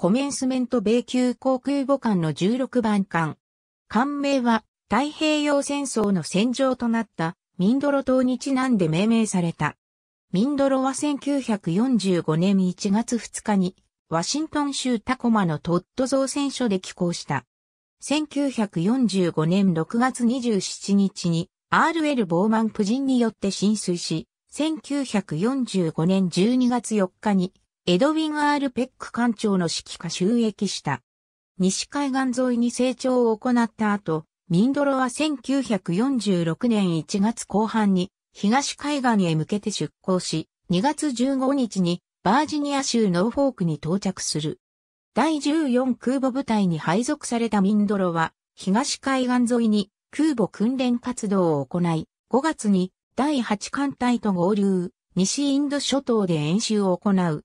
コメンスメント米級航空母艦の16番艦。艦名は太平洋戦争の戦場となったミンドロ島にちなんで命名された。ミンドロは1945年1月2日にワシントン州タコマのトッド造船所で寄港した。1945年6月27日に RL ボーマン夫人によって浸水し、1945年12月4日にエドウィン・アール・ペック艦長の指揮下収益した。西海岸沿いに成長を行った後、ミンドロは1946年1月後半に東海岸へ向けて出港し、2月15日にバージニア州ノーフォークに到着する。第14空母部隊に配属されたミンドロは、東海岸沿いに空母訓練活動を行い、5月に第8艦隊と合流、西インド諸島で演習を行う。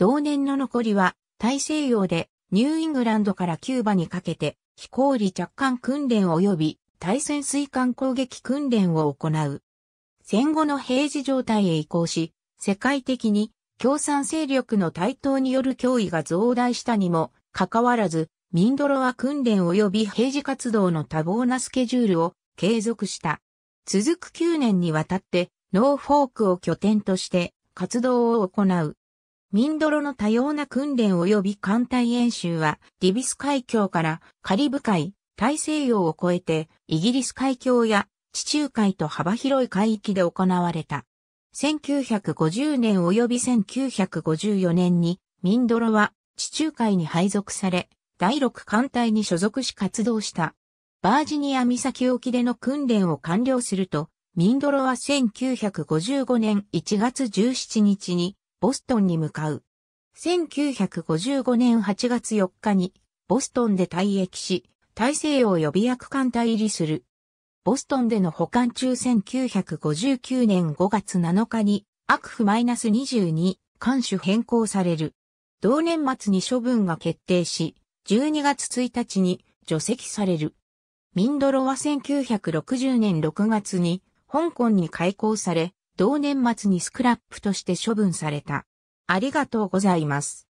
同年の残りは大西洋でニューイングランドからキューバにかけて飛行離着艦訓練及び対潜水艦攻撃訓練を行う。戦後の平時状態へ移行し、世界的に共産勢力の台頭による脅威が増大したにもかかわらず、ミンドロは訓練及び平時活動の多忙なスケジュールを継続した。続く9年にわたって、ノーフォークを拠点として活動を行う。ミンドロの多様な訓練及び艦隊演習は、ディビス海峡からカリブ海、大西洋を越えて、イギリス海峡や地中海と幅広い海域で行われた。1950年及び1954年に、ミンドロは地中海に配属され、第6艦隊に所属し活動した。バージニア岬沖での訓練を完了すると、ミンドロは1955年1月17日にボストンに向かう。1955年8月4日に、ボストンで退役し、大西洋予備役艦隊入りする。ボストンでの保管中1959年5月7日に、悪府 -22、艦種変更される。同年末に処分が決定し、12月1日に除籍される。ミンドロは1960年6月に香港に開港され、同年末にスクラップとして処分された。ありがとうございます。